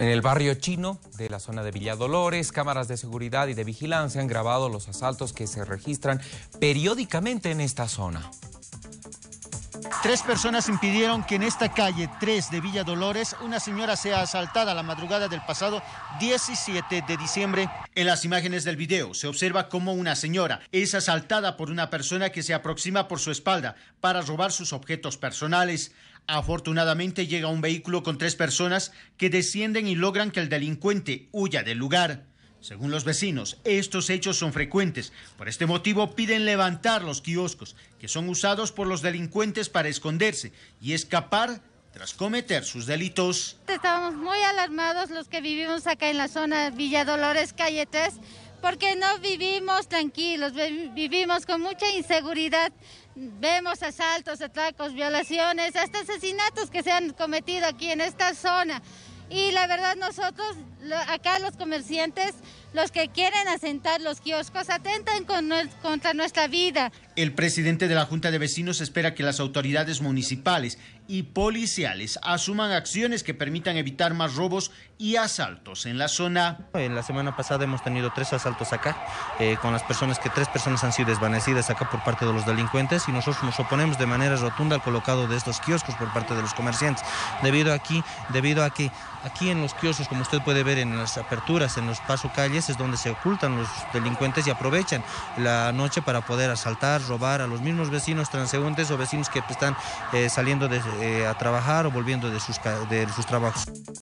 En el barrio chino de la zona de Villa Dolores, cámaras de seguridad y de vigilancia han grabado los asaltos que se registran periódicamente en esta zona. Tres personas impidieron que en esta calle 3 de Villa Dolores una señora sea asaltada la madrugada del pasado 17 de diciembre. En las imágenes del video se observa cómo una señora es asaltada por una persona que se aproxima por su espalda para robar sus objetos personales. Afortunadamente llega un vehículo con tres personas que descienden y logran que el delincuente huya del lugar. Según los vecinos, estos hechos son frecuentes. Por este motivo piden levantar los kioscos, que son usados por los delincuentes para esconderse y escapar tras cometer sus delitos. Estábamos muy alarmados los que vivimos acá en la zona Villa Dolores, calle 3, porque no vivimos tranquilos, vivimos con mucha inseguridad. Vemos asaltos, atracos, violaciones, hasta asesinatos que se han cometido aquí en esta zona. Y la verdad nosotros acá los comerciantes, los que quieren asentar los kioscos, atentan contra nuestra vida. El presidente de la Junta de Vecinos espera que las autoridades municipales y policiales asuman acciones que permitan evitar más robos y asaltos en la zona. En La semana pasada hemos tenido tres asaltos acá, eh, con las personas que tres personas han sido desvanecidas acá por parte de los delincuentes y nosotros nos oponemos de manera rotunda al colocado de estos kioscos por parte de los comerciantes. Debido aquí, debido a que aquí en los kioscos, como usted puede ver, en las aperturas, en los paso calles, es donde se ocultan los delincuentes y aprovechan la noche para poder asaltar, robar a los mismos vecinos transeúntes o vecinos que están eh, saliendo eh, a trabajar o volviendo de sus, de sus trabajos.